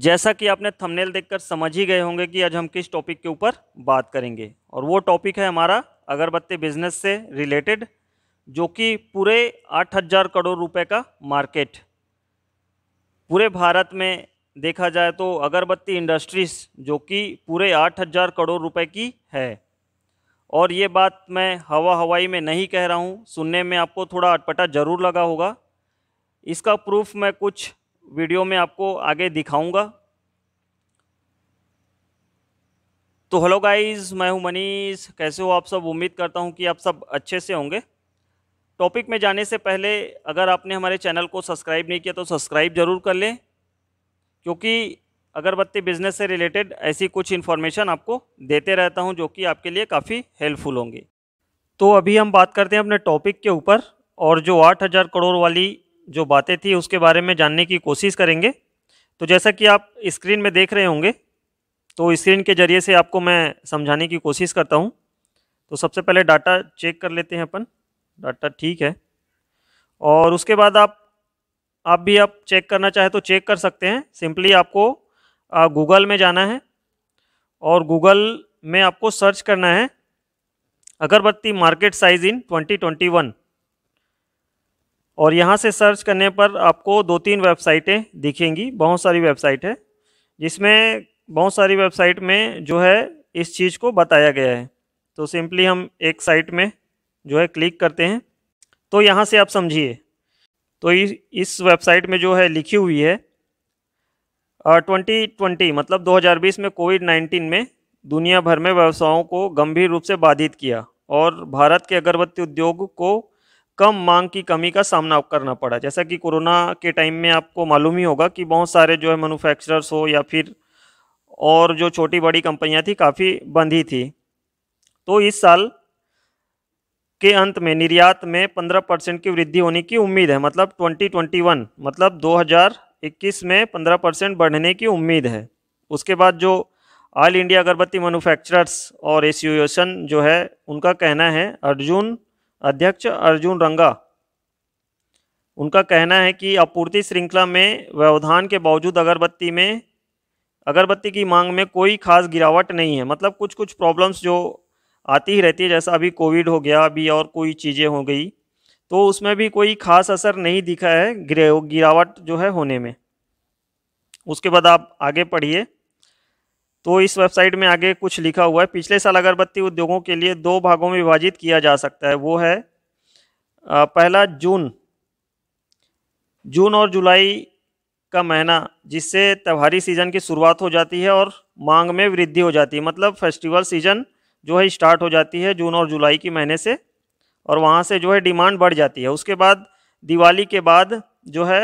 जैसा कि आपने थंबनेल देखकर समझ ही गए होंगे कि आज हम किस टॉपिक के ऊपर बात करेंगे और वो टॉपिक है हमारा अगरबत्ती बिजनेस से रिलेटेड जो कि पूरे 8000 करोड़ रुपए का मार्केट पूरे भारत में देखा जाए तो अगरबत्ती इंडस्ट्रीज जो कि पूरे 8000 करोड़ रुपए की है और ये बात मैं हवा हवाई में नहीं कह रहा हूँ सुनने में आपको थोड़ा अटपटा ज़रूर लगा होगा इसका प्रूफ मैं कुछ वीडियो में आपको आगे दिखाऊंगा तो हेलो गाइस मैं हूं मनीष कैसे हो आप सब उम्मीद करता हूं कि आप सब अच्छे से होंगे टॉपिक में जाने से पहले अगर आपने हमारे चैनल को सब्सक्राइब नहीं किया तो सब्सक्राइब ज़रूर कर लें क्योंकि अगरबत्ती बिजनेस से रिलेटेड ऐसी कुछ इन्फॉर्मेशन आपको देते रहता हूं जो कि आपके लिए काफ़ी हेल्पफुल होंगी तो अभी हम बात करते हैं अपने टॉपिक के ऊपर और जो आठ हज़ार करोड़ वाली जो बातें थी उसके बारे में जानने की कोशिश करेंगे तो जैसा कि आप स्क्रीन में देख रहे होंगे तो स्क्रीन के ज़रिए से आपको मैं समझाने की कोशिश करता हूँ तो सबसे पहले डाटा चेक कर लेते हैं अपन डाटा ठीक है और उसके बाद आप आप भी आप चेक करना चाहे तो चेक कर सकते हैं सिंपली आपको गूगल में जाना है और गूगल में आपको सर्च करना है अगरबत्ती मार्केट साइज़ इन 2021 और यहाँ से सर्च करने पर आपको दो तीन वेबसाइटें दिखेंगी बहुत सारी वेबसाइट है जिसमें बहुत सारी वेबसाइट में जो है इस चीज़ को बताया गया है तो सिंपली हम एक साइट में जो है क्लिक करते हैं तो यहाँ से आप समझिए तो इस वेबसाइट में जो है लिखी हुई है ट्वेंटी ट्वेंटी मतलब 2020 में कोविड 19 में दुनिया भर में व्यवसायों को गंभीर रूप से बाधित किया और भारत के अगरबत्ती उद्योग को कम मांग की कमी का सामना करना पड़ा जैसा कि कोरोना के टाइम में आपको मालूम ही होगा कि बहुत सारे जो है मैनुफैक्चरर्स हो या फिर और जो छोटी बड़ी कंपनियां थी काफ़ी बंधी थी तो इस साल के अंत में निर्यात में 15 परसेंट की वृद्धि होने की उम्मीद है मतलब 2021 मतलब 2021 में 15 परसेंट बढ़ने की उम्मीद है उसके बाद जो ऑल इंडिया अगरबत्ती मैनुफैक्चरर्स और एसोसिएशन जो है उनका कहना है अर्जुन अध्यक्ष अर्जुन रंगा उनका कहना है कि आपूर्ति श्रृंखला में व्यवधान के बावजूद अगरबत्ती में अगरबत्ती की मांग में कोई खास गिरावट नहीं है मतलब कुछ कुछ प्रॉब्लम्स जो आती ही रहती है जैसा अभी कोविड हो गया अभी और कोई चीज़ें हो गई तो उसमें भी कोई खास असर नहीं दिखा है गिरावट जो है होने में उसके बाद आप आगे पढ़िए तो इस वेबसाइट में आगे कुछ लिखा हुआ है पिछले साल अगरबत्ती उद्योगों के लिए दो भागों में विभाजित किया जा सकता है वो है पहला जून जून और जुलाई का महीना जिससे त्यौहारी सीज़न की शुरुआत हो जाती है और मांग में वृद्धि हो जाती है मतलब फेस्टिवल सीज़न जो है स्टार्ट हो जाती है जून और जुलाई के महीने से और वहाँ से जो है डिमांड बढ़ जाती है उसके बाद दिवाली के बाद जो है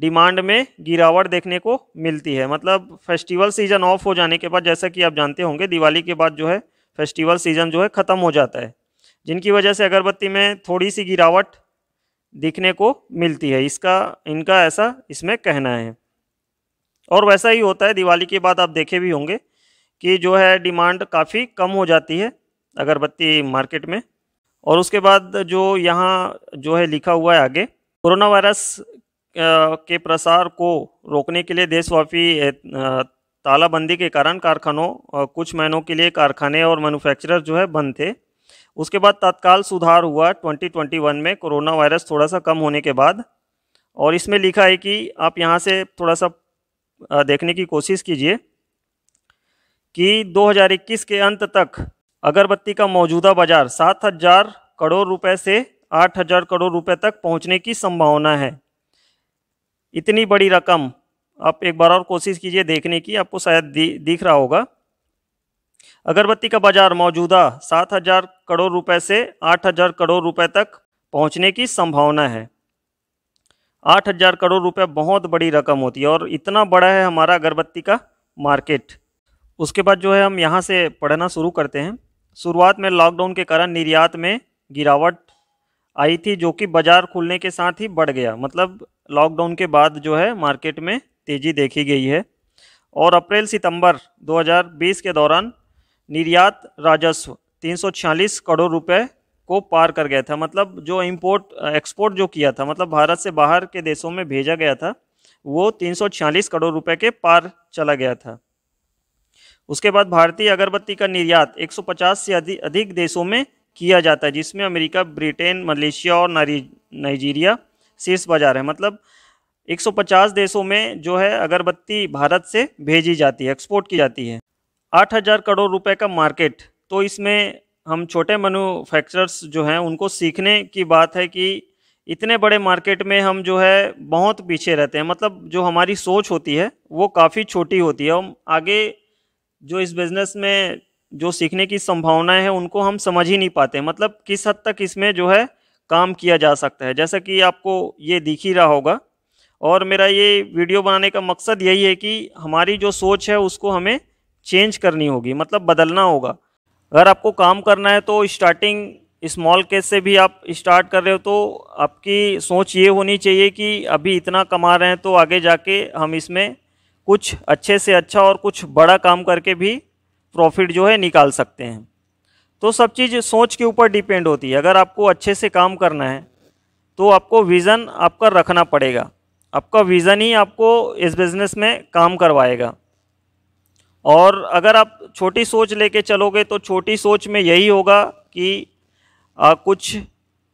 डिमांड में गिरावट देखने को मिलती है मतलब फेस्टिवल सीजन ऑफ हो जाने के बाद जैसा कि आप जानते होंगे दिवाली के बाद जो है फेस्टिवल सीजन जो है ख़त्म हो जाता है जिनकी वजह से अगरबत्ती में थोड़ी सी गिरावट दिखने को मिलती है इसका इनका ऐसा इसमें कहना है और वैसा ही होता है दिवाली के बाद आप देखे भी होंगे कि जो है डिमांड काफ़ी कम हो जाती है अगरबत्ती मार्केट में और उसके बाद जो यहाँ जो है लिखा हुआ है आगे कोरोना वायरस के प्रसार को रोकने के लिए देशव्यापी तालाबंदी के कारण कारखानों कुछ महीनों के लिए कारखाने और मैन्युफैक्चरर जो है बंद थे उसके बाद तत्काल सुधार हुआ 2021 में कोरोना वायरस थोड़ा सा कम होने के बाद और इसमें लिखा है कि आप यहाँ से थोड़ा सा देखने की कोशिश कीजिए कि 2021 के अंत तक अगरबत्ती का मौजूदा बाजार 7000 करोड़ रुपए से 8000 करोड़ रुपए तक पहुंचने की संभावना है इतनी बड़ी रकम आप एक बार और कोशिश कीजिए देखने की आपको शायद दिख रहा होगा अगरबत्ती का बाजार मौजूदा सात हजार करोड़ रुपए से आठ हजार करोड़ रुपए तक पहुंचने की संभावना है आठ हजार करोड़ रुपए बहुत बड़ी रकम होती है और इतना बड़ा है हमारा अगरबत्ती का मार्केट उसके बाद जो है हम यहाँ से पढ़ना शुरू करते हैं शुरुआत में लॉकडाउन के कारण निर्यात में गिरावट आई थी जो कि बाजार खुलने के साथ ही बढ़ गया मतलब लॉकडाउन के बाद जो है मार्केट में तेज़ी देखी गई है और अप्रैल सितंबर 2020 के दौरान निर्यात राजस्व तीन करोड़ रुपए को पार कर गया था मतलब जो इम्पोर्ट एक्सपोर्ट जो किया था मतलब भारत से बाहर के देशों में भेजा गया था वो तीन करोड़ रुपए के पार चला गया था उसके बाद भारतीय अगरबत्ती का निर्यात 150 से अधिक देशों में किया जाता है जिसमें अमेरिका ब्रिटेन मलेशिया और नाइजीरिया शीर्ष बाजार है मतलब 150 देशों में जो है अगरबत्ती भारत से भेजी जाती है एक्सपोर्ट की जाती है 8000 करोड़ रुपए का मार्केट तो इसमें हम छोटे मैनुफैक्चरर्स जो हैं उनको सीखने की बात है कि इतने बड़े मार्केट में हम जो है बहुत पीछे रहते हैं मतलब जो हमारी सोच होती है वो काफ़ी छोटी होती है हम आगे जो इस बिज़नेस में जो सीखने की संभावनाएं हैं उनको हम समझ ही नहीं पाते मतलब किस हद तक इसमें जो है काम किया जा सकता है जैसा कि आपको ये दिख ही रहा होगा और मेरा ये वीडियो बनाने का मकसद यही है कि हमारी जो सोच है उसको हमें चेंज करनी होगी मतलब बदलना होगा अगर आपको काम करना है तो स्टार्टिंग स्मॉल केस से भी आप स्टार्ट कर रहे हो तो आपकी सोच ये होनी चाहिए कि अभी इतना कमा रहे हैं तो आगे जाके हम इसमें कुछ अच्छे से अच्छा और कुछ बड़ा काम करके भी प्रॉफिट जो है निकाल सकते हैं तो सब चीज़ सोच के ऊपर डिपेंड होती है अगर आपको अच्छे से काम करना है तो आपको विज़न आपका रखना पड़ेगा आपका विज़न ही आपको इस बिज़नेस में काम करवाएगा और अगर आप छोटी सोच लेके चलोगे तो छोटी सोच में यही होगा कि आ, कुछ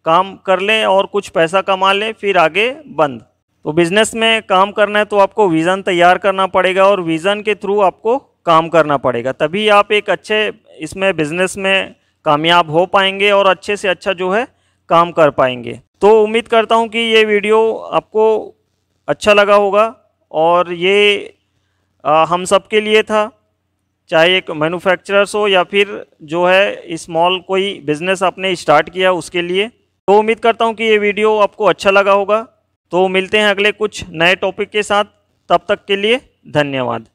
काम कर लें और कुछ पैसा कमा लें फिर आगे बंद तो बिज़नेस में काम करना है तो आपको विज़न तैयार करना पड़ेगा और विज़न के थ्रू आपको काम करना पड़ेगा तभी आप एक अच्छे इसमें बिज़नेस में कामयाब हो पाएंगे और अच्छे से अच्छा जो है काम कर पाएंगे तो उम्मीद करता हूँ कि ये वीडियो आपको अच्छा लगा होगा और ये आ, हम सब के लिए था चाहे एक मैन्युफैक्चरर्स हो या फिर जो है स्मॉल कोई बिज़नेस आपने स्टार्ट किया उसके लिए तो उम्मीद करता हूँ कि ये वीडियो आपको अच्छा लगा होगा तो मिलते हैं अगले कुछ नए टॉपिक के साथ तब तक के लिए धन्यवाद